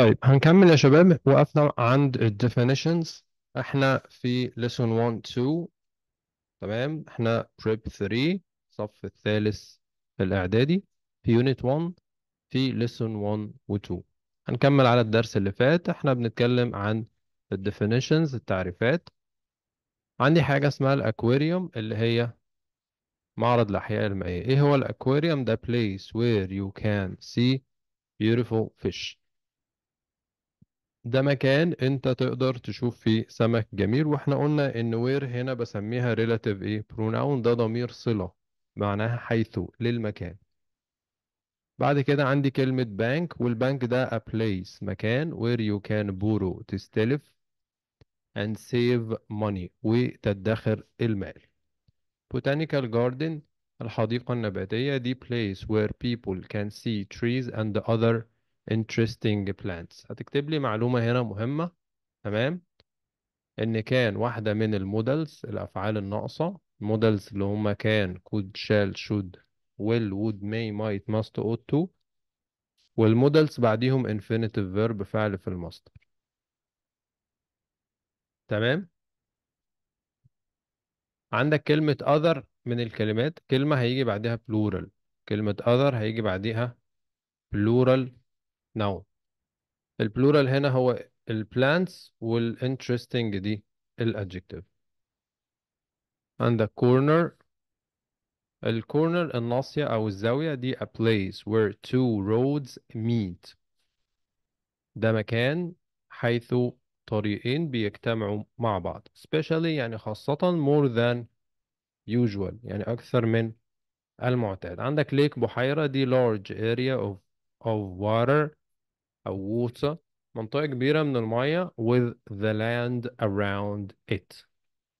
طيب هنكمل يا شباب وقفنا عند ال definitions احنا في lesson 1 2 تمام احنا prep 3 الصف الثالث في الاعدادي في unit 1 في lesson 1 و 2 هنكمل على الدرس اللي فات احنا بنتكلم عن ال definitions التعريفات عندي حاجة اسمها الاكواريوم اللي هي معرض الأحياء المائية إيه هو الأكواريوم ده place where you can see beautiful fish ده مكان انت تقدر تشوف فيه سمك جميل واحنا قلنا ان وير هنا بسميها relative ايه pronoun ده ضمير صلة معناها حيث للمكان بعد كده عندي كلمة بانك والبنك ده a place مكان where you can borrow تستلف and save money وتدخر المال botanical garden الحديقة النباتية دي place where people can see trees and other interesting plants هتكتب لي معلومة هنا مهمة تمام ان كان واحدة من المودلز الافعال الناقصة المودلز اللي هما كان could shall should will would may might must ought to والمودلز بعديهم infinitive verb فعل في المصدر تمام عندك كلمة other من الكلمات كلمة هيجي بعدها plural كلمة other هيجي بعديها plural now البلورال هنا هو البلانتس والانترستنج دي الادجكتيف عندك corner الكورنر الناصية أو الزاوية دي a place where two roads meet ده مكان حيث طريقين بيجتمعوا مع بعض especially يعني خاصة more than usual يعني أكثر من المعتاد عندك ليك بحيرة دي large area of, of water أو water منطقة كبيرة من المية with the land around it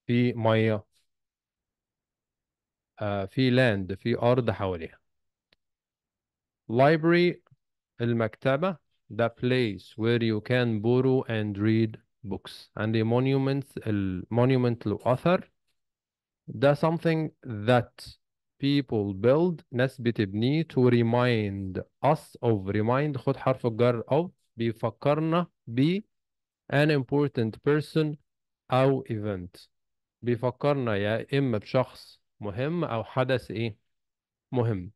في مية آه في land في أرض حواليها library المكتبة the place where you can borrow and read books and the monuments monument monument author ده something that people build ناس بتبنيه to remind us of remind خد حرف الجر of بيفكرنا ب an important person أو event بيفكرنا يا إما بشخص مهم أو حدث إيه مهم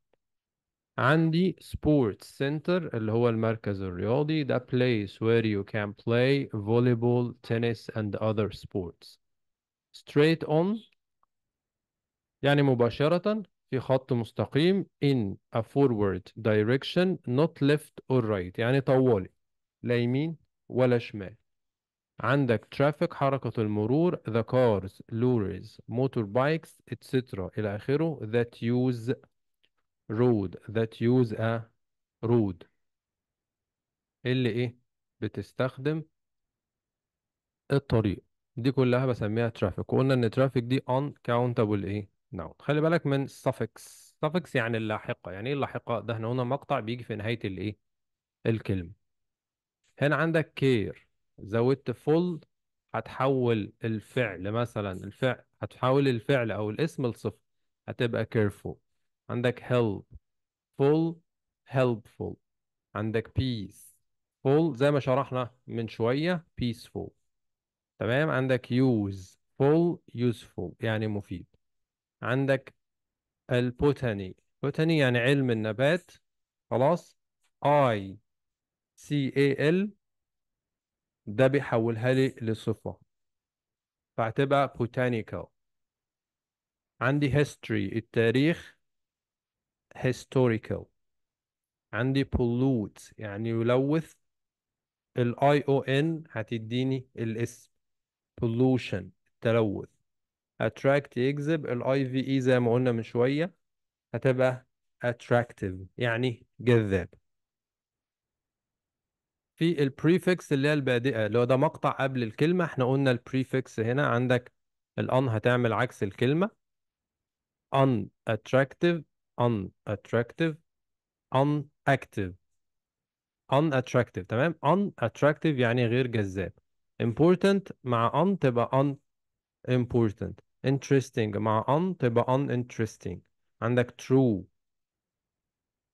عندي sports center اللي هو المركز الرياضي the place where you can play volleyball, tennis and other sports straight on يعني مباشرة في خط مستقيم in a forward direction not left or right يعني طوالي لا يمين ولا شمال عندك traffic حركة المرور the cars, lorries, motorbikes etc إلى آخره that use road that use a road اللي إيه بتستخدم الطريق دي كلها بسميها traffic وقلنا إن traffic دي uncountable إيه نعم خلي بالك من suffix suffix يعني اللاحقة يعني ايه اللاحقة ده احنا هنا مقطع بيجي في نهاية الايه الكلمة هنا عندك care زودت full هتحول الفعل مثلا الفعل هتحول الفعل او الاسم لصفر هتبقى careful عندك help full helpful عندك peace full زي ما شرحنا من شوية peaceful تمام عندك use full useful يعني مفيد عندك البوتاني بوتاني يعني علم النبات خلاص اي سي اي ال ده بيحولها لي لصفة فهتبقى botanical عندي history التاريخ historical عندي pollute يعني يلوث او ان هتديني الاسم pollution التلوث attract يجذب الاي في اي e زي ما قلنا من شويه هتبقى attractive يعني جذاب في البريفكس اللي هي البادئه اللي هو ده مقطع قبل الكلمه احنا قلنا البريفكس هنا عندك الان هتعمل عكس الكلمه unattractive unattractive unactive unattractive تمام unattractive يعني غير جذاب important مع on تبقى important interesting مع on تبقى uninteresting عندك true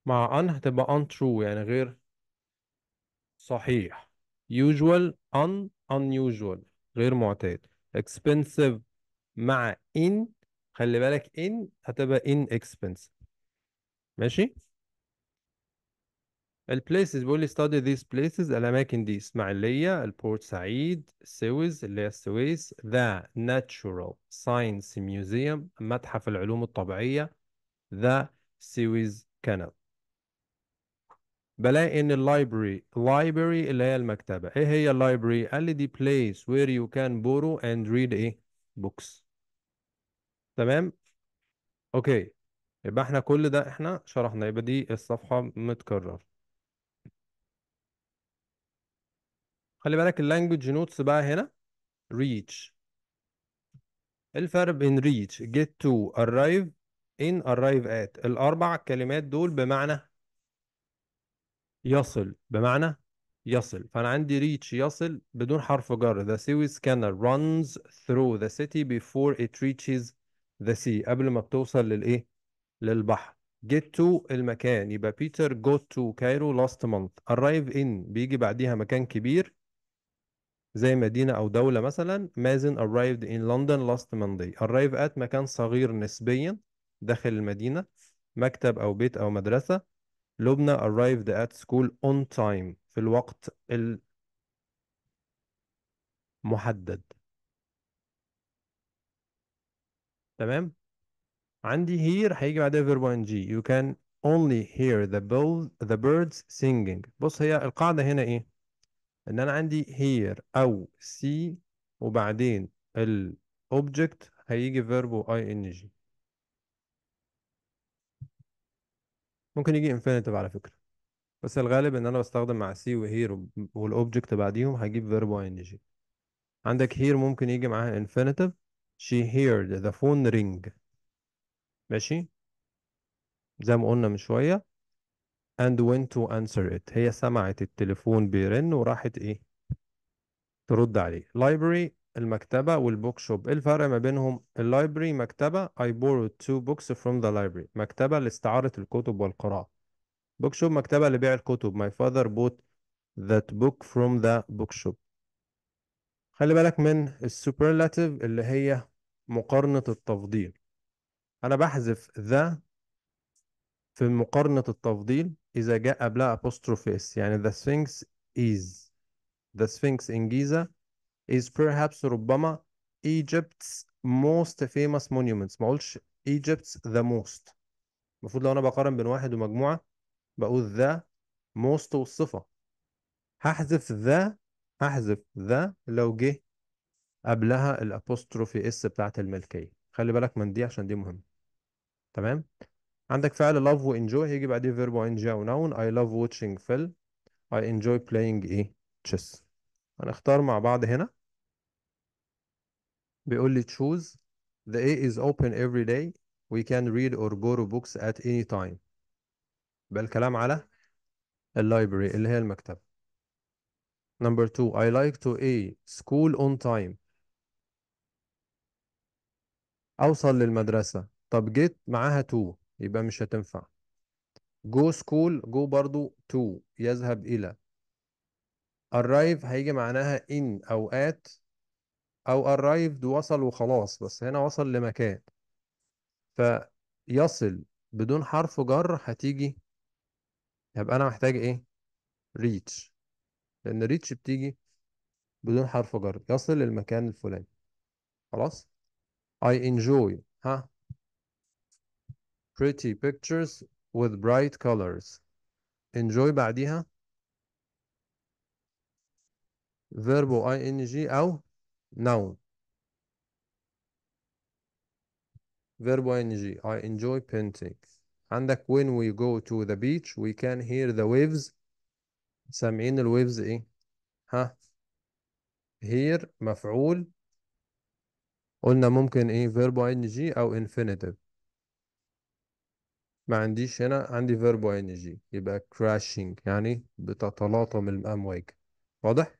مع on هتبقى untrue يعني غير صحيح usual un unusual غير معتاد expensive مع in خلي بالك in هتبقى inexpensive ماشي البليسز بيقول لي study these places الاماكن دي اسماعيليه البورت سعيد السويس اللي هي السويس the natural science museum متحف العلوم الطبيعيه the سويس canal بلاقي ان اللايبرري library اللي هي المكتبه ايه هي اللايبرري قال لي دي place where you can borrow and read ايه books تمام اوكي يبقى احنا كل ده احنا شرحنا يبقى دي الصفحه متكرره خلي بالك اللانجوج نوتس بقى هنا ريتش إيه الفرق بين ريتش جيت تو ارايف ان ارايف ات الاربع كلمات دول بمعنى يصل بمعنى يصل فانا عندي ريتش يصل بدون حرف جر the سيوي سكانر runs through the city before it reaches the sea قبل ما بتوصل للايه للبحر get to المكان يبقى بيتر جو to كايرو لاست مانث ارايف ان بيجي بعديها مكان كبير زي مدينة أو دولة مثلا مازن arrived in London last Monday arrive at مكان صغير نسبيا داخل المدينة مكتب أو بيت أو مدرسة لبنى arrived at school on time في الوقت المحدد تمام عندي here هيجي بعدها verb ing you can only hear the, the birds singing بص هي القاعدة هنا إيه ان انا عندي here او see وبعدين الاوبجكت هيجي فيرب واي ان جي ممكن يجي انفينيتيف على فكره بس الغالب ان انا بستخدم مع سي وهير والاوبجكت بعديهم هجيب فيرب واي ان جي عندك هير ممكن يجي معاها انفينيتيف she heard the phone ring ماشي زي ما قلنا من شويه and went to answer it هي سمعت التليفون بيرن وراحت ايه ترد عليه library المكتبة والبوك شوب ايه الفرق ما بينهم library مكتبة I borrowed two books from the library مكتبة لاستعارة الكتب والقراءة بوك شوب مكتبة لبيع الكتب my father bought that book from the book shop خلي بالك من السوبرلاتيف اللي هي مقارنة التفضيل أنا بحذف ذا في مقارنة التفضيل إذا جاء قبلها apostrophe s يعني the sphinx is the sphinx in Giza is perhaps ربما Egypt's most famous monuments ما أقولش Egypt's the most المفروض لو أنا بقارن بين واحد ومجموعة بقول the most والصفة هحذف the هحذف the لو جه قبلها الابوستروفي اس بتاعت الملكية خلي بالك من دي عشان دي مهمة تمام عندك فعل لاف وانجوي هيجي بعديه verb ing أو noun I love watching film I enjoy playing ايه chess هنختار مع بعض هنا بيقول لي choose the A is open every day we can read or borrow books at any time يبقى الكلام على اللايبرري اللي هي المكتبة number two I like to A school on time أوصل للمدرسة طب جيت معاها to يبقى مش هتنفع جو سكول جو برضو تو يذهب إلى arrive هيجي معناها ان أو ات أو arrived وصل وخلاص بس هنا وصل لمكان فيصل بدون حرف جر هتيجي يبقى أنا محتاج إيه reach لأن reach بتيجي بدون حرف جر يصل للمكان الفلاني خلاص I enjoy ها pretty pictures with bright colors enjoy بعديها verb ing أو noun verb ing I enjoy painting And when we go to the beach we can hear the waves سامعين الويفز ايه ها here مفعول قلنا ممكن ايه verb ing او infinitive ما عنديش هنا عندي فيرب انرجي يبقى crashing يعني بتتلاطم الامواج واضح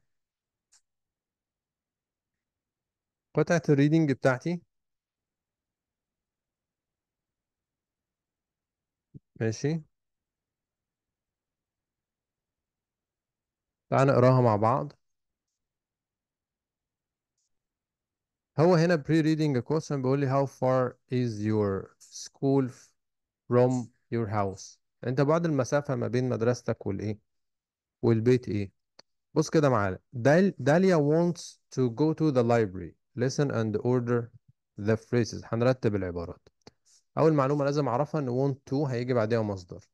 قطعة الريدنج بتاعتي ماشي تعال نقراها مع بعض هو هنا pre reading a question بيقول لي how far is your school from your house انت بعد المسافة ما بين مدرستك والايه والبيت ايه بص كده معانا دال داليا wants to go to the library listen and order the phrases هنرتب العبارات اول معلومة لازم اعرفها ان want to هيجي بعدها مصدر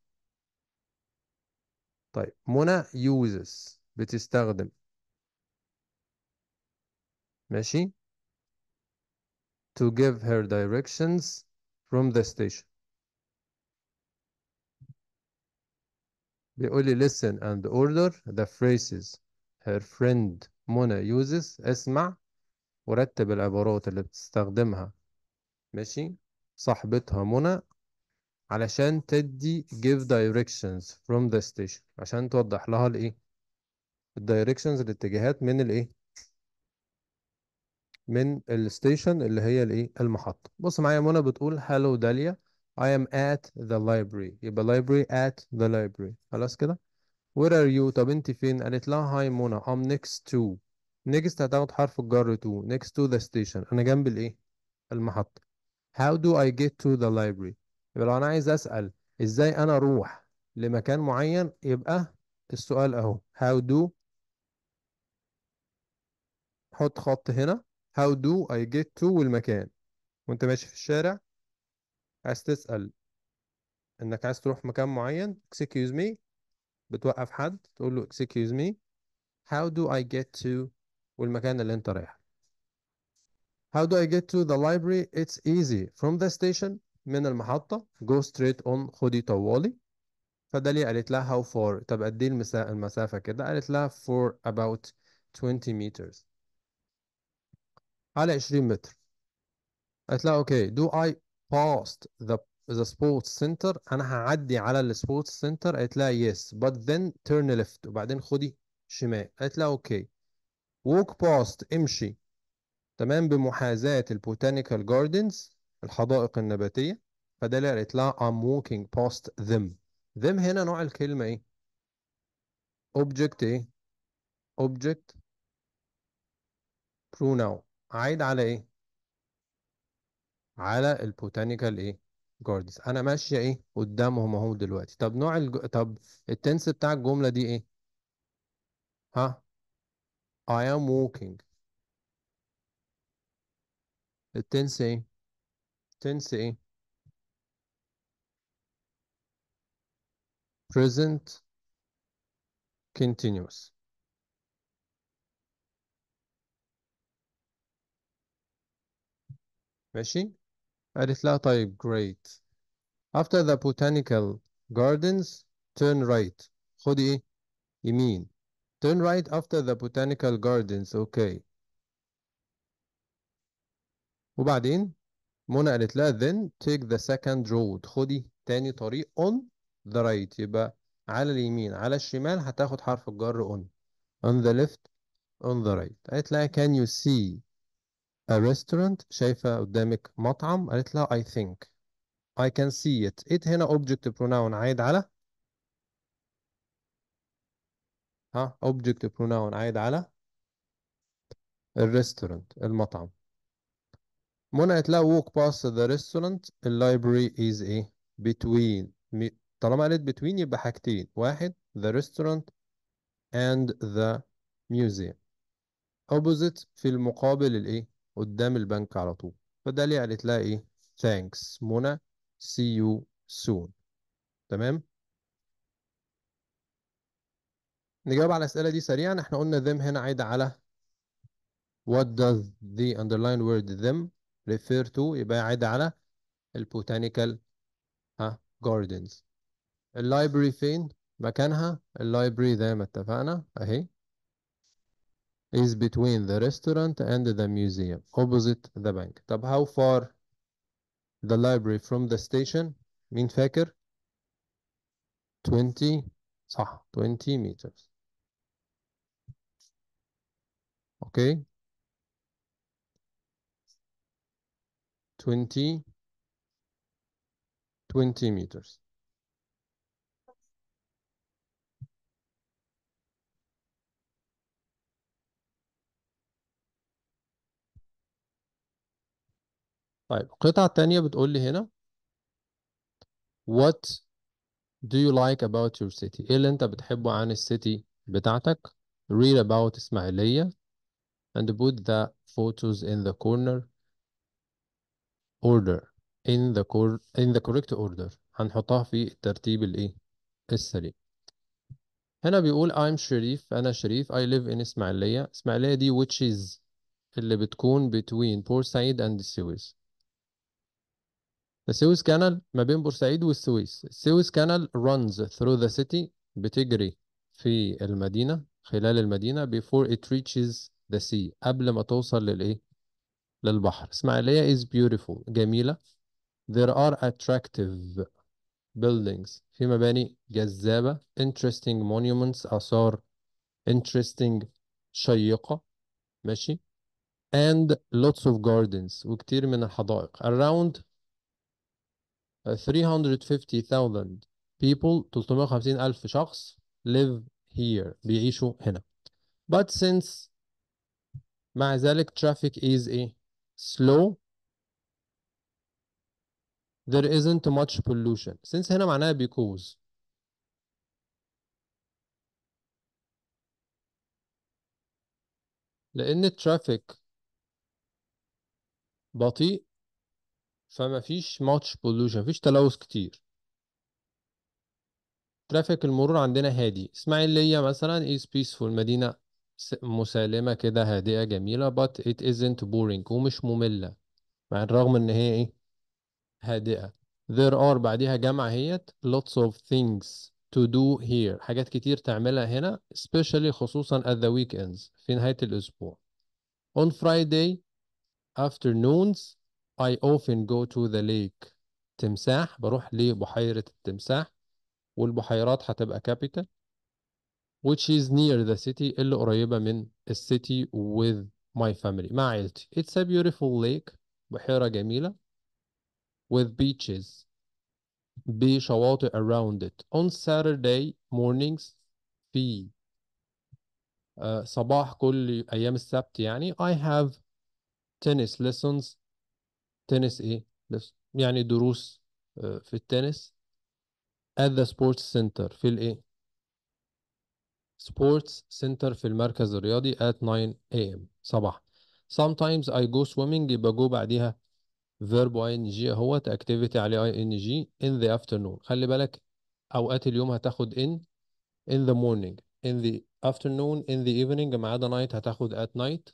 طيب منى uses بتستخدم ماشي to give her directions from the station بيقول لي listen and order the phrases her friend منى uses اسمع ورتب العبارات اللي بتستخدمها ماشي صاحبتها منى علشان تدي give directions from the station عشان توضح لها الايه الدايركشنز الاتجاهات من الايه من الستيشن اللي هي الايه المحطه بص معايا منى بتقول هالو داليا I am at the library يبقى library at the library خلاص كده where are you طب انت فين قالت لها هاي منى I'm next to next هتاخد حرف الجر to next to the station انا جنب الايه المحطة how do I get to the library يبقى لو انا عايز اسأل ازاي انا اروح لمكان معين يبقى السؤال اهو how do حط خط هنا how do I get to المكان وانت ماشي في الشارع عايز تسأل انك عايز تروح مكان معين excuse me بتوقف حد تقول له excuse me how do I get to والمكان اللي انت رايحه how do I get to the library it's easy from the station من المحطة go straight on خدي طوالي فداليا قالت لها how far طب قد ايه المسافة كده قالت لها for about 20 meters على 20 متر قالت لها okay do I past the the sports center انا هعدي على السبورتس سنتر قالت لها يس but then turn left وبعدين خدي شمال قالت لها اوكي walk past امشي تمام بمحاذاة البوتانيكال جاردنز الحدائق النباتية فده اللي قالت لها I'm walking past them them هنا نوع الكلمة ايه object ايه object pronoun عايد على ايه على البوتانيكال ايه جاردنز انا ماشيه ايه قدامهم اهو دلوقتي طب نوع الج... طب التنس بتاع الجمله دي ايه ها I am walking التنس ايه تنس ايه present continuous ماشي قالت لها طيب great after the botanical gardens turn right خدي ايه يمين turn right after the botanical gardens okay وبعدين منى قالت لها then take the second road خدي تاني طريق on the right يبقى على اليمين على الشمال هتاخد حرف الجر on on the left on the right قالت لها can you see a restaurant شايفة قدامك مطعم قالت لها I think I can see it it هنا object pronoun عايد على ها object pronoun عايد على الريستورانت المطعم منى قالت لها walk past the restaurant the library is ايه between طالما قالت between يبقى حاجتين واحد the restaurant and the museum opposite في المقابل الايه قدام البنك على طول فده ليه يعني قالت لها ايه ثانكس منى سي يو سون تمام نجاوب على الاسئله دي سريعا احنا قلنا them هنا عايده على what does the underlined word them refer to يبقى عايده على البوتانيكال ها gardens اللايبرري فين مكانها اللايبرري زي ما اتفقنا اهي is between the restaurant and the museum, opposite the bank. طب how far the library from the station? Mean فاكر؟ 20 صح 20 meters. Okay. 20 20 meters. طيب القطعة التانية بتقول لي هنا What do you like about your city ايه اللي انت بتحبه عن السيتي بتاعتك read about اسماعيلية and put the photos in the corner order in the cor in the correct order هنحطها في الترتيب الايه السليم هنا بيقول I'm شريف أنا شريف I live in إسماعيلية إسماعيلية دي which is اللي بتكون between Port Said and Suez السويس كانال ما بين بورسعيد والسويس السويس كانال runs through the city بتجري في المدينة خلال المدينة before it reaches the sea قبل ما توصل للإيه؟ للبحر إسماعيلية is beautiful جميلة there are attractive buildings في مباني جذابة interesting monuments آثار interesting شيقة ماشي and lots of gardens وكتير من الحدائق around 350,000 people 350,000 شخص live here بيعيشوا هنا but since مع ذلك traffic is a slow there isn't much pollution since هنا معناها because لأن الترافيك بطيء فما فيش ماتش بولوشن مفيش تلوث كتير ترافيك المرور عندنا هادي اسماعيلية مثلا is peaceful مدينة مسالمة كده هادئة جميلة but it isn't boring ومش مملة مع الرغم ان هي ايه هادئة there are بعديها جمع هيت lots of things to do here حاجات كتير تعملها هنا especially خصوصا at the weekends في نهاية الأسبوع on Friday afternoons I often go to the lake تمساح بروح لبحيرة التمساح والبحيرات هتبقى capital which is near the city اللي قريبة من الcity with my family مع عيلتي it's a beautiful lake بحيرة جميلة with beaches بشواطئ around it on Saturday mornings في uh, صباح كل أيام السبت يعني I have tennis lessons تنس ايه بس يعني دروس في التنس at the sports center في الايه sports center في المركز الرياضي at 9 am صباح sometimes I go swimming يبقى go بعديها verb ing اهوت activity عليه ing in the afternoon خلي بالك اوقات اليوم هتاخد in in the morning in the afternoon in the evening ما عدا night هتاخد at night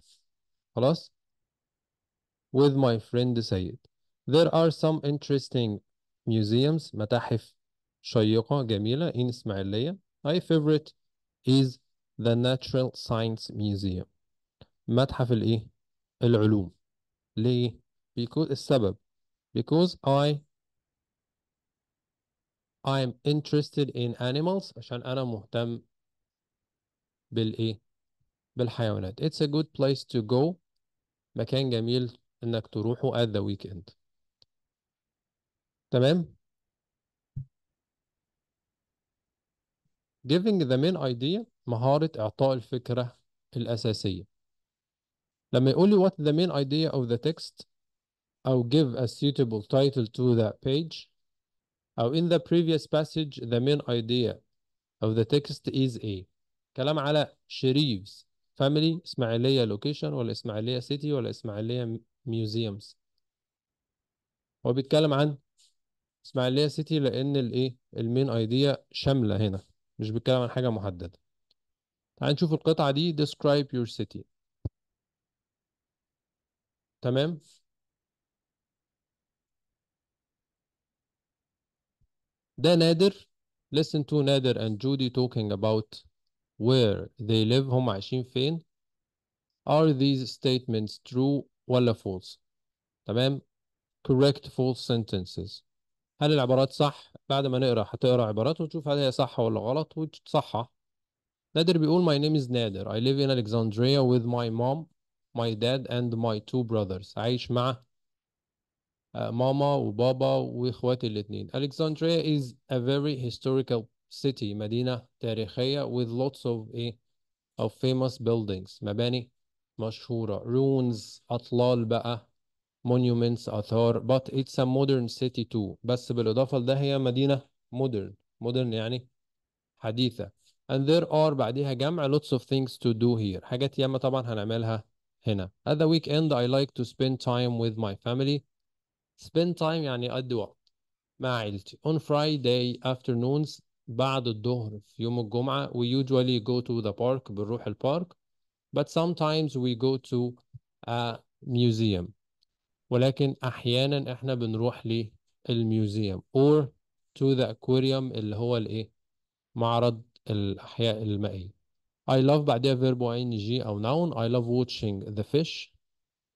خلاص with my friend Sayed. There are some interesting museums, متاحف شيقة جميلة in Ismailia. My favorite is the Natural Science Museum. متحف الإيه؟ العلوم. ليه؟ Because السبب because I I'm interested in animals عشان أنا مهتم بالإيه؟ بالحيوانات. It's a good place to go. مكان جميل انك تروحه at the weekend تمام giving the main idea مهارة إعطاء الفكرة الأساسية لما يقول لي what the main idea of the text أو give a suitable title to the page أو in the previous passage the main idea of the text is A كلام على شريفز family إسماعيلية location ولا إسماعيلية city ولا إسماعيلية ميوزيومز هو بيتكلم عن اسماعيليه سيتي لان الايه المين ايديا شامله هنا مش بيتكلم عن حاجه محدده تعال نشوف القطعه دي describe your city تمام ده نادر listen to نادر and Judy talking about where they live هم عايشين فين are these statements true ولا false تمام correct false sentences هل العبارات صح بعد ما نقرا هتقرا عبارات وتشوف هل هي صح ولا غلط وتصحح نادر بيقول my name is نادر I live in Alexandria with my mom my dad and my two brothers عايش مع ماما وبابا واخواتي الاثنين Alexandria is a very historical city مدينة تاريخية with lots of a of famous buildings مباني مشهورة ruins أطلال بقى monuments آثار but it's a modern city too بس بالإضافة لده هي مدينة مودرن مودرن يعني حديثة and there are بعديها جمع lots of things to do here حاجات ياما طبعا هنعملها هنا at the weekend I like to spend time with my family spend time يعني أدي وقت مع عيلتي on Friday afternoons بعد الظهر في يوم الجمعة we usually go to the park بنروح البارك but sometimes we go to a museum ولكن احيانا احنا بنروح للميوزيوم or to the aquarium اللي هو الايه معرض الاحياء المائيه I love بعدها فيرب ing او noun I love watching the fish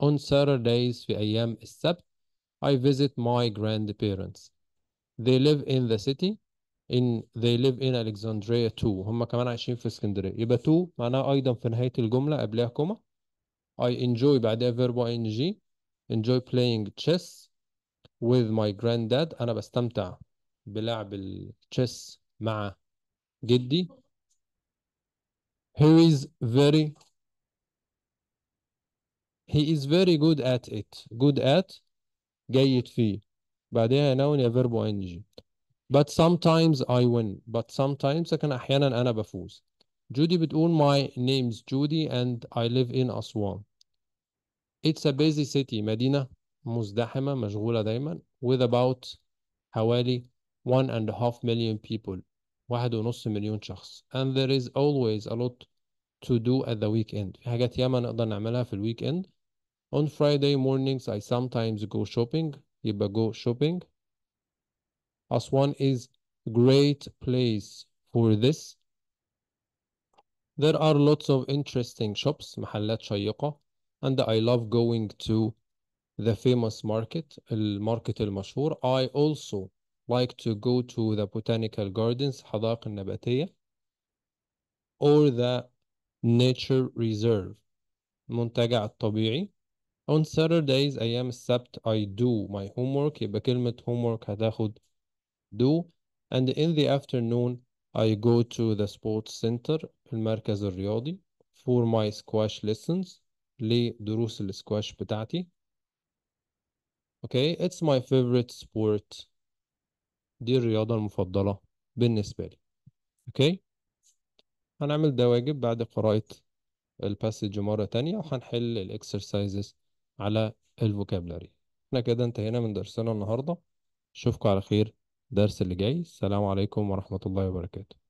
on Saturdays في ايام السبت I visit my grandparents they live in the city in they live in Alexandria too هم كمان عايشين في اسكندرية يبقى to معناها أيضا في نهاية الجملة قبلها كوما I enjoy بعدها verb ing enjoy playing chess with my granddad أنا بستمتع بلعب التشيس مع جدي he is very he is very good at it good at جيد فيه بعدها noun يا verb ing but sometimes I win but sometimes I can. أحيانا أنا بفوز Judy, بتقول my name's Judy and I live in Aswan it's a busy city مدينة مزدحمة مشغولة دايما with about حوالي one and a half million people واحد ونص مليون شخص and there is always a lot to do at the weekend في حاجات ياما نقدر نعملها في الويك اند on Friday mornings I sometimes go shopping يبقى go shopping Aswan is a great place for this. There are lots of interesting shops, محلات شيقة, and I love going to the famous market, الماركت المشهور. I also like to go to the botanical gardens, حدائق النباتية, or the nature reserve, منتجع الطبيعي. On Saturdays, I am السبت, I do my homework. يبقى كلمة homework هتاخد do and in the afternoon I go to the sports center المركز الرياضي for my squash lessons لدروس السكواش بتاعتي okay it's my favorite sport دي الرياضة المفضلة بالنسبة لي okay هنعمل ده واجب بعد قراءة الباسج مرة تانية وهنحل الاكسرسايزز على الفوكابلري احنا كده انتهينا من درسنا النهاردة اشوفكم على خير الدرس اللي جاي السلام عليكم ورحمة الله وبركاته